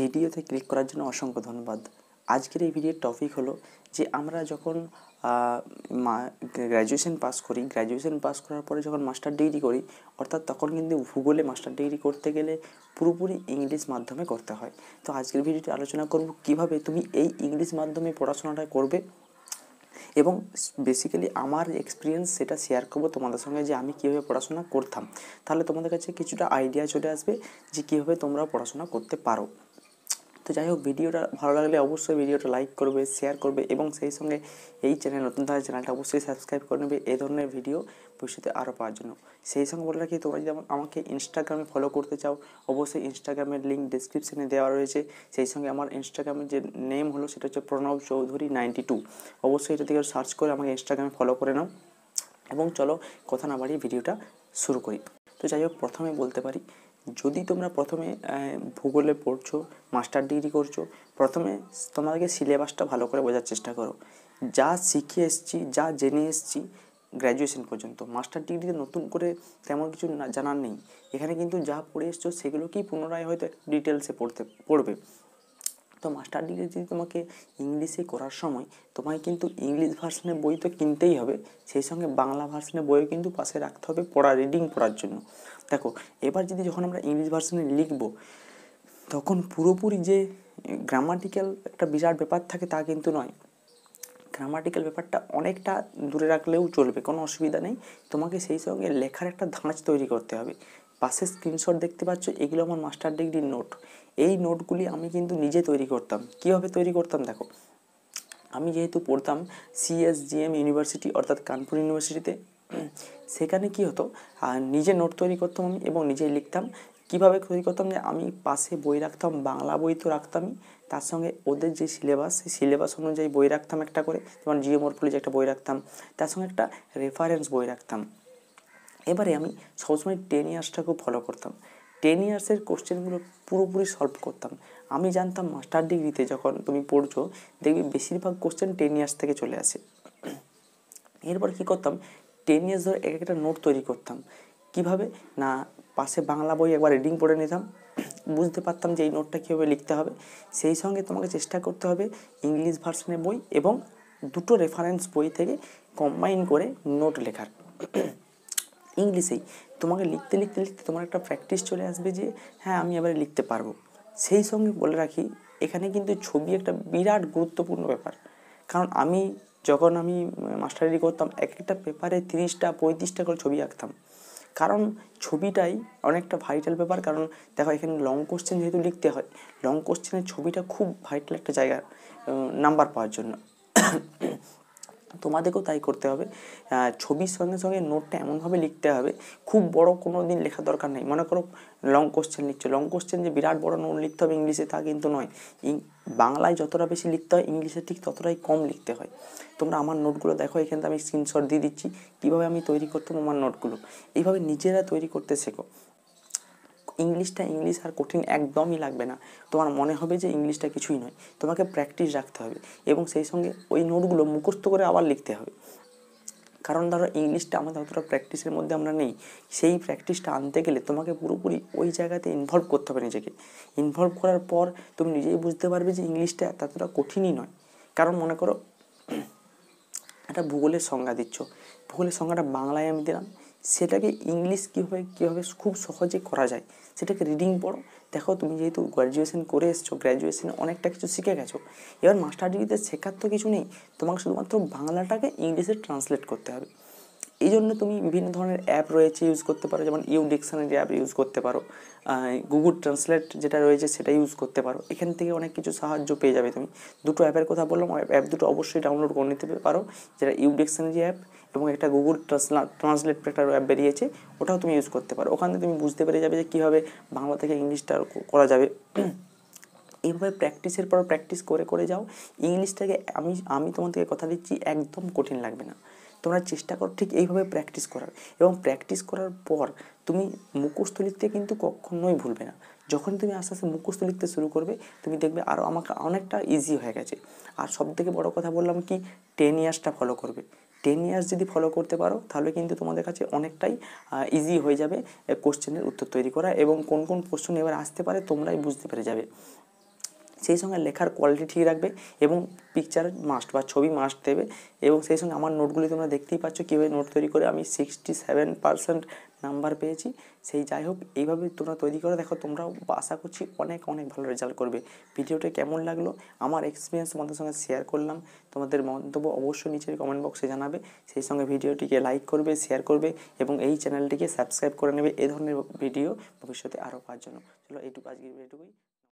ভিডিওতে ক্লিক করার জন্য অসংখ্য ধন্যবাদ আজকের এই ভিডিওর টপিক হলো যে আমরা যখন গ্র্যাজুয়েশন পাস করি গ্র্যাজুয়েশন পাস করার পরে যখন মাস্টার ডিগ্রি করি অর্থাৎ তখন কিন্তু ভূগোলে মাস্টার ডিগ্রি করতে গেলে পুরোপুরি ইংলিশ মাধ্যমে করতে হয় তো আজকের ভিডিওটি আলোচনা করব কিভাবে তুমি এই ইংলিশ মাধ্যমে পড়াশোনাটা করবে এবং বেসিক্যালি আমার এক্সপিরিয়েন্স সেটা শেয়ার করবো তোমাদের সঙ্গে যে আমি কীভাবে পড়াশোনা করতাম তাহলে তোমাদের কাছে কিছুটা আইডিয়া চলে আসবে যে কীভাবে তোমরা পড়াশোনা করতে পারো তো যাই হোক ভিডিওটা ভালো লাগলে অবশ্যই ভিডিওটা লাইক করবে শেয়ার করবে এবং সেই সঙ্গে এই চ্যানেল নতুন তাহলে চ্যানেলটা অবশ্যই সাবস্ক্রাইব করে নেবে এই ধরনের ভিডিও ভবিষ্যতে আরও পাওয়ার জন্য সেই সঙ্গে বলে রাখি তোমরা যদি আমাকে ইনস্টাগ্রামে ফলো করতে চাও অবশ্যই ইনস্টাগ্রামের লিঙ্ক ডিসক্রিপশানে দেওয়া রয়েছে সেই সঙ্গে আমার ইনস্টাগ্রামের যে নেম হলো সেটা হচ্ছে প্রণব চৌধুরী নাইনটি টু অবশ্যই এটা থেকে সার্চ করে আমাকে ইনস্টাগ্রামে ফলো করে নাও এবং চলো কথা না বাড়িয়ে ভিডিওটা শুরু করি তো যাই হোক প্রথমে বলতে পারি যদি তোমরা প্রথমে ভূগোলে পড়ছো মাস্টার ডিগ্রি করছো প্রথমে তোমাদেরকে সিলেবাসটা ভালো করে বোঝার চেষ্টা করো যা শিখে এসছি যা জেনে এসছি গ্র্যাজুয়েশন পর্যন্ত মাস্টার ডিগ্রিতে নতুন করে তেমন কিছু জানার নেই এখানে কিন্তু যা পড়ে এসছো সেগুলোকেই পুনরায় হয়তো ডিটেলসে পড়তে পড়বে তো মাস্টার ডিগ্রি যদি তোমাকে ইংলিশে করার সময় তোমায় কিন্তু ইংলিশ ভার্সনের বই তো কিনতেই হবে সেই সঙ্গে বাংলা ভার্সনের বইও কিন্তু পাশে রাখতে হবে পড়া রিডিং পড়ার জন্য দেখো এবার যদি যখন আমরা ইংলিশ ভার্সনে লিখব তখন পুরোপুরি যে গ্রামাটিক্যাল একটা বিরাট ব্যাপার থাকে তা কিন্তু নয় গ্রামাটিক্যাল ব্যাপারটা অনেকটা দূরে রাখলেও চলবে কোনো অসুবিধা নেই তোমাকে সেই সঙ্গে লেখার একটা ধাঁচ তৈরি করতে হবে পাশে স্ক্রিনশট দেখতে পাচ্ছ এগুলো আমার মাস্টার ডিগ্রির নোট এই নোটগুলি আমি কিন্তু নিজে তৈরি করতাম কীভাবে তৈরি করতাম দেখো আমি যেহেতু পড়তাম সিএসজিএম ইউনিভার্সিটি অর্থাৎ কানপুর ইউনিভার্সিটিতে সেখানে কি হতো আর নিজে নোট তৈরি করতাম আমি এবং নিজেই লিখতাম কীভাবে তৈরি করতাম যে আমি পাশে বই রাখতাম বাংলা বই তো রাখতামই তার সঙ্গে ওদের যে সিলেবাস সেই সিলেবাস অনুযায়ী বই রাখতাম একটা করে যেমন জিও মোরফোলজি একটা বই রাখতাম তার সঙ্গে একটা রেফারেন্স বই রাখতাম এবারে আমি সবসময় টেন খুব ফলো করতাম টেন ইয়ার্সের কোশ্চেনগুলো পুরোপুরি সলভ করতাম আমি জানতাম মাস্টার ডিগ্রিতে যখন তুমি পড়ছো দেখবি বেশিরভাগ কোশ্চেন টেন ইয়ার্স থেকে চলে আসে এরপর কী করতাম টেন ইয়ার্স ধরে এক একটা নোট তৈরি করতাম কিভাবে না পাশে বাংলা বই একবার রিডিং পড়ে নিতাম বুঝতে পারতাম যে এই নোটটা কীভাবে লিখতে হবে সেই সঙ্গে তোমাকে চেষ্টা করতে হবে ইংলিশ ভার্সনের বই এবং দুটো রেফারেন্স বই থেকে কম্বাইন করে নোট লেখার ইংলিশেই তোমাকে লিখতে লিখতে লিখতে তোমার একটা প্র্যাকটিস চলে আসবে যে হ্যাঁ আমি এবারে লিখতে পারবো সেই সঙ্গে বলে রাখি এখানে কিন্তু ছবি একটা বিরাট গুরুত্বপূর্ণ ব্যাপার কারণ আমি যখন আমি মাস্টারি করতাম এক একটা পেপারে তিরিশটা পঁয়ত্রিশটা করে ছবি আঁকতাম কারণ ছবিটাই অনেকটা ভাইটাল ব্যাপার কারণ দেখো এখানে লং কোশ্চেন যেহেতু লিখতে হয় লং কোশ্চেনের ছবিটা খুব ভাইটাল একটা জায়গা নাম্বার পাওয়ার জন্য তোমাদেরকেও তাই করতে হবে ছবির সঙ্গে সঙ্গে নোটটা এমনভাবে লিখতে হবে খুব বড় কোনো দিন লেখা দরকার নেই মনে করো লং কোশ্চেন লিখছো লং কোশ্চেন যে বিরাট বড় নোট লিখতে হবে ইংলিশে তা কিন্তু নয় বাংলায় যতটা বেশি লিখতে হয় ইংলিশে ঠিক ততটাই কম লিখতে হয় তোমরা আমার নোটগুলো দেখো এখানে আমি স্ক্রিনশট দিয়ে দিচ্ছি কীভাবে আমি তৈরি করতাম আমার নোটগুলো এইভাবে নিজেরা তৈরি করতে শেখো ইংলিশটা ইংলিশ আর কঠিন একদমই লাগবে না তোমার মনে হবে যে ইংলিশটা কিছুই নয় তোমাকে প্র্যাকটিস রাখতে হবে এবং সেই সঙ্গে ওই নোটগুলো মুখস্থ করে আবার লিখতে হবে কারণ ধরো ইংলিশটা আমাদের অতটা প্র্যাকটিসের মধ্যে আমরা নেই সেই প্র্যাকটিসটা আনতে গেলে তোমাকে পুরোপুরি ওই জায়গাতে ইনভলভ করতে হবে নিজেকে ইনভলভ করার পর তুমি নিজেই বুঝতে পারবে যে ইংলিশটা ততটা কঠিনই নয় কারণ মনে করো একটা ভূগোলের সংজ্ঞা দিচ্ছ ভূগোলের সংজ্ঞাটা বাংলায় আমি দিলাম সেটাকে ইংলিশ কীভাবে কীভাবে খুব সহজে করা যায় সেটাকে রিডিং পড়ো দেখো তুমি যেহেতু গ্র্যাজুয়েশন করে এসছো গ্র্যাজুয়েশনে অনেকটা কিছু শিখে গেছো এবার মাস্টার ডিগ্রিতে শেখার তো কিছু নেই তোমাকে শুধুমাত্র বাংলাটাকে ইংলিশে ট্রান্সলেট করতে হবে এই জন্য তুমি বিভিন্ন ধরনের অ্যাপ রয়েছে ইউজ করতে পারো যেমন ইউ ডিকশনারি অ্যাপ ইউজ করতে পারো গুগল ট্রান্সলেট যেটা রয়েছে সেটা ইউজ করতে পারো এখান থেকে অনেক কিছু সাহায্য পেয়ে যাবে তুমি দুটো অ্যাপের কথা বললাম অ্যাপ দুটো অবশ্যই ডাউনলোড করে নিতে পারো যেটা ইউ ডিকশনারি অ্যাপ এবং একটা গুগল ট্রান্সলেট একটা অ্যাপ বেরিয়েছে ওটাও তুমি ইউজ করতে পারো ওখানে তুমি বুঝতে পেরে যাবে যে কীভাবে বাংলা থেকে ইংলিশটা করা যাবে এইভাবে প্র্যাকটিসের পর প্র্যাকটিস করে করে যাও ইংলিশটাকে আমি আমি তোমাদেরকে কথা দিচ্ছি একদম কঠিন লাগবে না তোমরা চেষ্টা করো ঠিক এইভাবে প্র্যাকটিস করার এবং প্র্যাকটিস করার পর তুমি মুখস্থ লিখতে কিন্তু কখনোই ভুলবে না যখন তুমি আস্তে আস্তে মুখস্থ লিখতে শুরু করবে তুমি দেখবে আরও আমাকে অনেকটা ইজি হয়ে গেছে আর সব থেকে বড়ো কথা বললাম কি টেন ইয়ার্সটা ফলো করবে টেন ইয়ার্স যদি ফলো করতে পারো তাহলে কিন্তু তোমাদের কাছে অনেকটাই ইজি হয়ে যাবে কোশ্চেনের উত্তর তৈরি করা এবং কোন কোন কোশ্চেন এবার আসতে পারে তোমরাই বুঝতে পেরে যাবে সেই সঙ্গে লেখার কোয়ালিটি ঠিক রাখবে এবং পিকচার মাস্ট বা ছবি মাস্ট দেবে এবং সেই সঙ্গে আমার নোটগুলি তোমরা দেখতেই পাচ্ছ কীভাবে নোট তৈরি করে আমি সিক্সটি সেভেন পার্সেন্ট নাম্বার পেয়েছি সেই যাই হোক এইভাবে তোমরা তৈরি করে দেখো তোমরাও আশা করছি অনেক অনেক ভালো রেজাল্ট করবে ভিডিওটা কেমন লাগলো আমার এক্সপিরিয়েন্স তোমাদের সঙ্গে শেয়ার করলাম তোমাদের মন্তব্য অবশ্যই নিচের কমেন্ট বক্সে জানাবে সেই সঙ্গে ভিডিওটিকে লাইক করবে শেয়ার করবে এবং এই চ্যানেলটিকে সাবস্ক্রাইব করে নেবে এ ধরনের ভিডিও ভবিষ্যতে আরও পাওয়ার জন্য চলো এইটুকু আজকে এটুকুই